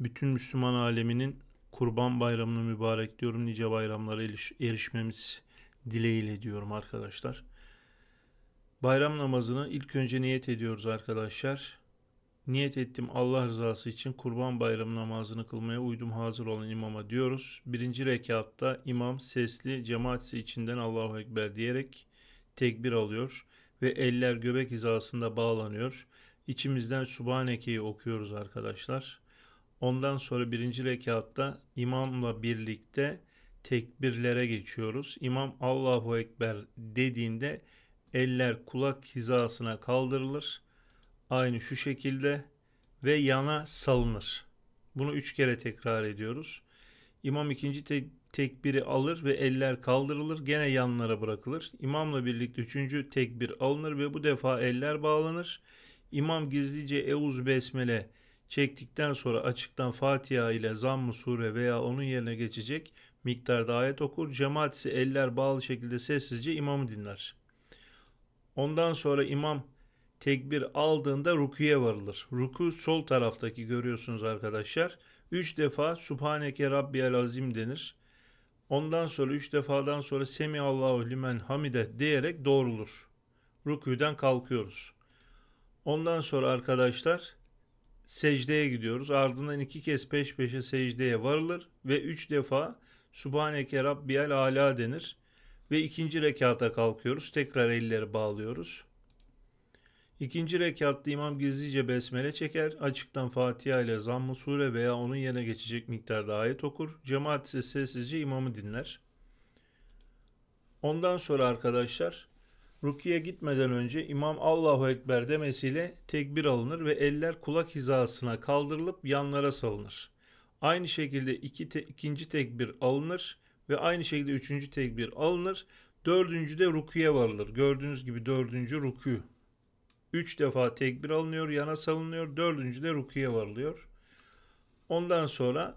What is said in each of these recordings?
bütün Müslüman aleminin Kurban Bayramı'nı mübarek diyorum. Nice bayramlara erişmemiz dileğiyle diyorum arkadaşlar. Bayram namazını ilk önce niyet ediyoruz arkadaşlar. Niyet ettim Allah rızası için kurban bayramı namazını kılmaya uydum hazır olan imama diyoruz. Birinci rekatta imam sesli cemaatsi içinden Allahu Ekber diyerek tekbir alıyor ve eller göbek hizasında bağlanıyor. İçimizden Subhaneke'yi okuyoruz arkadaşlar. Ondan sonra birinci rekatta imamla birlikte tekbirlere geçiyoruz. İmam Allahu Ekber dediğinde eller kulak hizasına kaldırılır. Aynı şu şekilde ve yana salınır. Bunu üç kere tekrar ediyoruz. İmam ikinci te tekbiri alır ve eller kaldırılır gene yanlara bırakılır. İmamla birlikte üçüncü tekbir alınır ve bu defa eller bağlanır. İmam gizlice Euz Besmele Çektikten sonra açıktan Fatiha ile zamm-ı sure veya onun yerine geçecek miktarda ayet okur. Cemaat ise eller bağlı şekilde sessizce imamı dinler. Ondan sonra imam tekbir aldığında rukuya varılır. Ruku sol taraftaki görüyorsunuz arkadaşlar. Üç defa Subhaneke Rabbiyel Azim denir. Ondan sonra üç defadan sonra Semi Allahu limen hamide diyerek doğrulur. Rüküden kalkıyoruz. Ondan sonra arkadaşlar secdeye gidiyoruz. Ardından iki kez peş peşe secdeye varılır ve üç defa Subhaneke Rabbiyal Ala denir. Ve ikinci rekata kalkıyoruz. Tekrar elleri bağlıyoruz. İkinci rekatta imam gizlice besmele çeker, açıktan Fatiha ile zamm sure veya onun yerine geçecek miktarda ayet okur. Cemaat ise sessizce imamı dinler. Ondan sonra arkadaşlar Rukiye gitmeden önce İmam Allahu Ekber demesiyle tekbir alınır ve eller kulak hizasına kaldırılıp yanlara salınır. Aynı şekilde iki te, ikinci tekbir alınır ve aynı şekilde üçüncü tekbir alınır. Dördüncü de rukiye varılır. Gördüğünüz gibi dördüncü rükü. Üç defa tekbir alınıyor, yana salınıyor. Dördüncü de rukiye varılıyor. Ondan sonra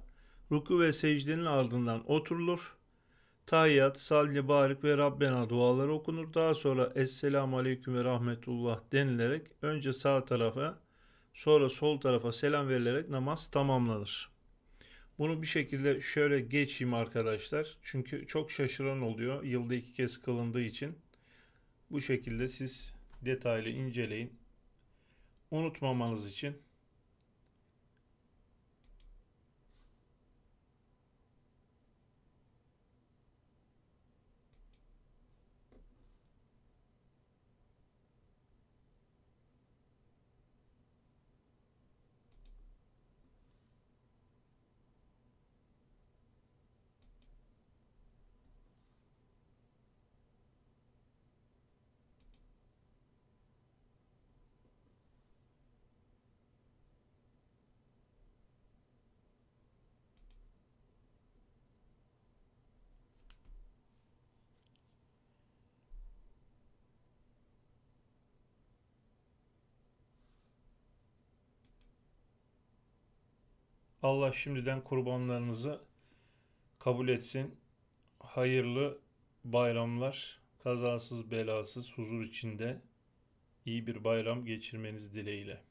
ruku ve secdenin ardından oturulur. Tayyat, Salli, Barik ve Rabbena duaları okunur. Daha sonra Esselamu Aleyküm ve Rahmetullah denilerek önce sağ tarafa sonra sol tarafa selam verilerek namaz tamamlanır. Bunu bir şekilde şöyle geçeyim arkadaşlar. Çünkü çok şaşıran oluyor yılda iki kez kılındığı için. Bu şekilde siz detaylı inceleyin. Unutmamanız için Allah şimdiden kurbanlarınızı kabul etsin. Hayırlı bayramlar, kazasız belasız huzur içinde iyi bir bayram geçirmeniz dileğiyle.